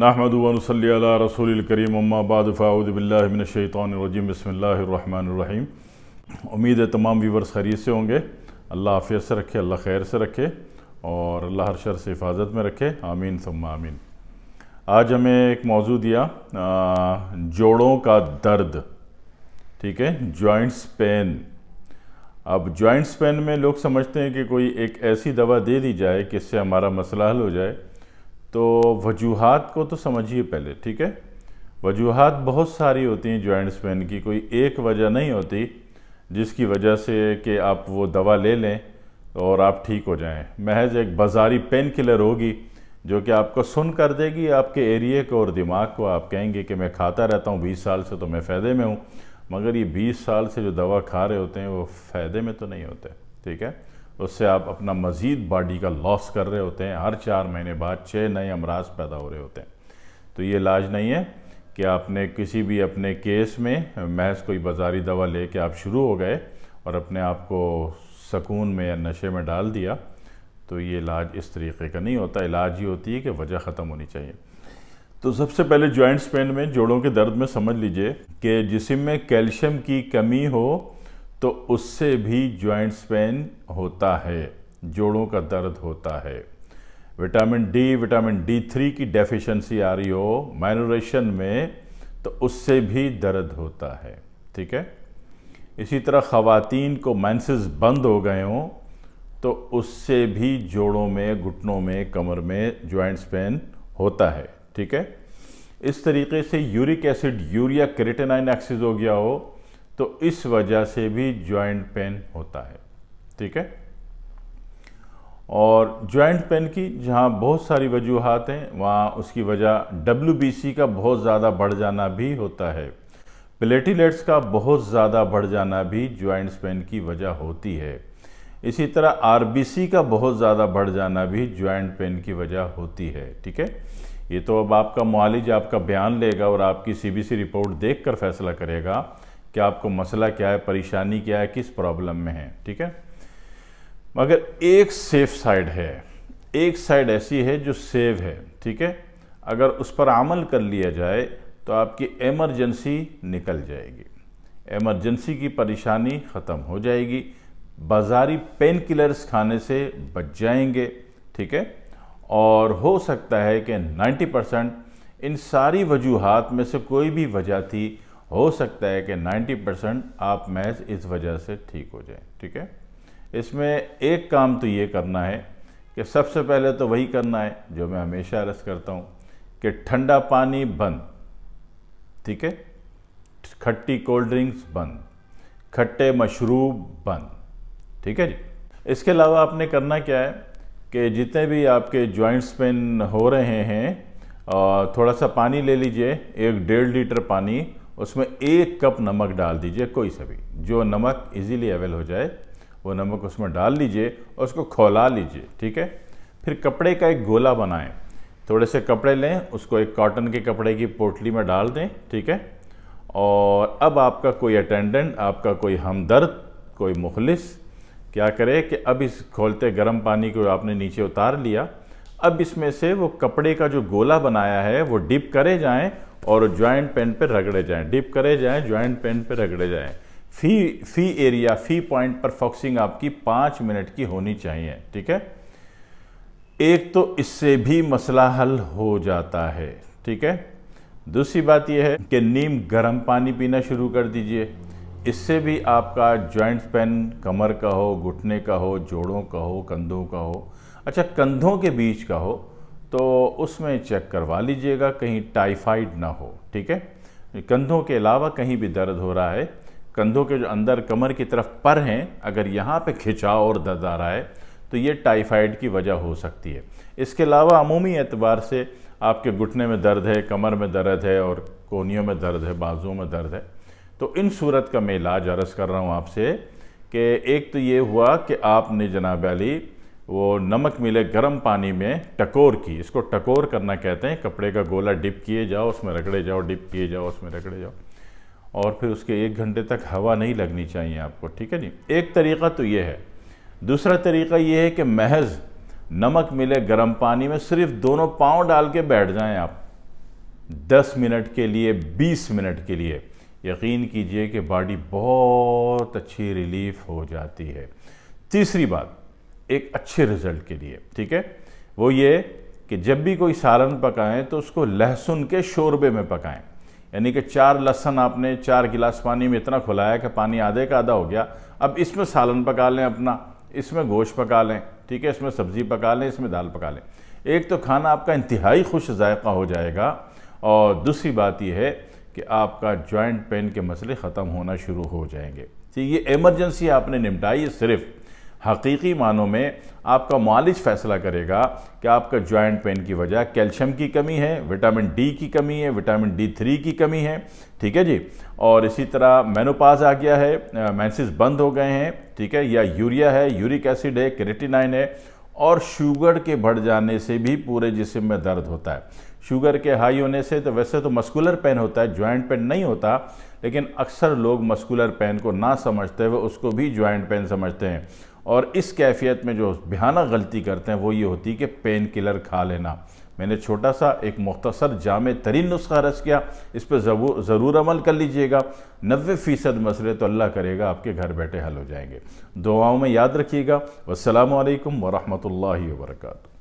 नाहमदनसली रसूल करीम अम्माबाद फ़ाउदबिल्लाशैतरजीम बसमीम उम्मीद है तमाम वीवर्स खरीद से होंगे अल्लाह हाफियत से रखे अल्लाह खैर से रखे और अल्लाह हर शर से हिफाजत में रखे आमीन सम्मा आमीन आज हमें एक मौजू दिया जोड़ों का दर्द ठीक है जॉइंट्स पेन अब जॉइंट्स पेन में लोग समझते हैं कि कोई एक ऐसी दवा दे दी जाए कि इससे हमारा मसला हल हो जाए तो वजूहत को तो समझिए पहले ठीक है वजूहत बहुत सारी होती हैं जॉइंट्स पेन की कोई एक वजह नहीं होती जिसकी वजह से कि आप वो दवा ले लें और आप ठीक हो जाएं महज एक बाजारी पेन किलर होगी जो कि आपको सुन कर देगी आपके एरिए को और दिमाग को आप कहेंगे कि मैं खाता रहता हूँ बीस साल से तो मैं फ़ायदे में हूँ मगर ये बीस साल से जो दवा खा रहे होते हैं वो फ़ायदे में तो नहीं होते ठीक है उससे आप अपना मज़ीद बॉडी का लॉस कर रहे होते हैं हर चार महीने बाद छः नए अमराज पैदा हो रहे होते हैं तो ये इलाज नहीं है कि आपने किसी भी अपने केस में महज कोई बाजारी दवा ले आप शुरू हो गए और अपने आप को सकून में या नशे में डाल दिया तो ये इलाज इस तरीके का नहीं होता इलाज ये होती है कि वजह ख़त्म होनी चाहिए तो सबसे पहले जॉइंट्स पेन में जोड़ों के दर्द में समझ लीजिए कि जिसम में कैल्शियम की कमी हो तो उससे भी जॉइंट्स पेन होता है जोड़ों का दर्द होता है vitamin D vitamin D three की डेफिशिएंसी आ रही हो माइनोरेशन में तो उससे भी दर्द होता है ठीक है इसी तरह ख़वातीन को मैंसेस बंद हो गए हों तो उससे भी जोड़ों में घुटनों में कमर में जॉइंट्स पेन होता है ठीक है इस तरीके से uric acid urea creatinine excess हो गया हो तो इस वजह से भी ज्वाइंट पेन होता है ठीक है और ज्वाइंट पेन की जहाँ बहुत सारी वजूहत हैं वहाँ उसकी वजह डब्ल्यू का बहुत ज़्यादा बढ़ जाना भी होता है प्लेटिलेट्स का बहुत ज़्यादा बढ़ जाना भी ज्वाइंट पेन की वजह होती है इसी तरह आरबीसी का बहुत ज़्यादा बढ़ जाना भी ज्वाइंट पेन की वजह होती है ठीक है ये तो अब आपका मालिज आपका बयान लेगा और आपकी सी रिपोर्ट कर फैसला करेगा कि आपको मसला क्या है परेशानी क्या है किस प्रॉब्लम में है ठीक है मगर एक सेफ साइड है एक साइड ऐसी है जो सेव है ठीक है अगर उस पर अमल कर लिया जाए तो आपकी एमरजेंसी निकल जाएगी एमरजेंसी की परेशानी ख़त्म हो जाएगी बाजारी पेन किलर्स खाने से बच जाएंगे ठीक है और हो सकता है कि 90 परसेंट इन सारी वजूहत में से कोई भी वजह थी हो सकता है कि 90 परसेंट आप मैच इस वजह से ठीक हो जाए ठीक है इसमें एक काम तो ये करना है कि सबसे पहले तो वही करना है जो मैं हमेशा रस करता हूँ कि ठंडा पानी बंद ठीक है खट्टी कोल्ड ड्रिंक्स बंद खट्टे मशरूब बंद ठीक है जी इसके अलावा आपने करना क्या है कि जितने भी आपके जॉइंट्स पेन हो रहे हैं और थोड़ा सा पानी ले लीजिए एक डेढ़ लीटर पानी उसमें एक कप नमक डाल दीजिए कोई सा भी जो नमक इजीली अवेल हो जाए वो नमक उसमें डाल लीजिए और उसको खोला लीजिए ठीक है फिर कपड़े का एक गोला बनाएं थोड़े से कपड़े लें उसको एक कॉटन के कपड़े की पोटली में डाल दें ठीक है और अब आपका कोई अटेंडेंट आपका कोई हमदर्द कोई मुखलिस क्या करे कि अब इस खोलते गर्म पानी को आपने नीचे उतार लिया अब इसमें से वो कपड़े का जो गोला बनाया है वो डिप करे जाएं और ज्वाइंट पेन पे रगड़े जाएं डिप करे जाएं ज्वाइंट पेन पे रगड़े जाएं फी फी एरिया फी पॉइंट पर फॉक्सिंग आपकी पाँच मिनट की होनी चाहिए ठीक है एक तो इससे भी मसला हल हो जाता है ठीक है दूसरी बात यह है कि नीम गर्म पानी पीना शुरू कर दीजिए इससे भी आपका जॉइंट पेन कमर का हो घुटने का हो जोड़ों का हो कंधों का हो अच्छा कंधों के बीच का हो तो उसमें चेक करवा लीजिएगा कहीं टाइफाइड ना हो ठीक है कंधों के अलावा कहीं भी दर्द हो रहा है कंधों के जो अंदर कमर की तरफ पर हैं अगर यहाँ पे खिंचाव और दर्द आ रहा है तो ये टाइफाइड की वजह हो सकती है इसके अलावा अमूमी एतबार से आपके घुटने में दर्द है कमर में दर्द है और कोनियों में दर्द है बाजुओं में दर्द है तो इन सूरत का मैं इलाज अर्ज कर रहा हूँ आपसे कि एक तो ये हुआ कि आपने जनाब अली वो नमक मिले गर्म पानी में टकोर की इसको टकोर करना कहते हैं कपड़े का गोला डिप किए जाओ उसमें रगड़े जाओ डिप किए जाओ उसमें रगड़े जाओ और फिर उसके एक घंटे तक हवा नहीं लगनी चाहिए आपको ठीक है जी एक तरीका तो ये है दूसरा तरीका ये है कि महज नमक मिले गर्म पानी में सिर्फ दोनों पाँव डाल के बैठ जाएँ आप दस मिनट के लिए बीस मिनट के लिए यकीन कीजिए कि बॉडी बहुत अच्छी रिलीफ हो जाती है तीसरी बात एक अच्छे रिजल्ट के लिए ठीक है वो ये कि जब भी कोई सालन पकाएं तो उसको लहसुन के शोरबे में पकाएं यानी कि चार लहसन आपने चार गिलास पानी में इतना खुलाया कि पानी आधे का आधा हो गया अब इसमें सालन पका लें अपना इसमें गोश्त पका लें ठीक है इसमें सब्ज़ी पका लें इसमें दाल पका लें एक तो खाना आपका इंतहाई खुश जायका हो जाएगा और दूसरी बात यह है कि आपका जॉइंट पेन के मसले ख़त्म होना शुरू हो जाएंगे ठीक तो ये एमरजेंसी आपने निपटाई सिर्फ़ हकीकी मानों में आपका मालिज फैसला करेगा कि आपका जॉइंट पेन की वजह कैल्शियम की कमी है विटामिन डी की कमी है विटामिन डी थ्री की कमी है ठीक है जी और इसी तरह मेनोपाज आ गया है मैंसिस बंद हो गए हैं ठीक है या यूरिया है यूरिक एसिड है क्रेटिनाइन है और शुगर के बढ़ जाने से भी पूरे जिसम में दर्द होता है शुगर के हाई होने से तो वैसे तो मस्कुलर पेन होता है जॉइंट पेन नहीं होता लेकिन अक्सर लोग मस्कुलर पेन को ना समझते हुए उसको भी जॉइंट पेन समझते हैं और इस कैफियत में जो बिहाना गलती करते हैं वो ये होती है कि पेन किलर खा लेना मैंने छोटा सा एक मुख्तसर जाम तरीन नुस्खा रस किया इस पर ज़रूर अमल कर लीजिएगा नबे फ़ीसद मसले तो अल्लाह करेगा आपके घर बैठे हल हो जाएंगे दुआओं में याद रखिएगा वालकम वरहमल वर्का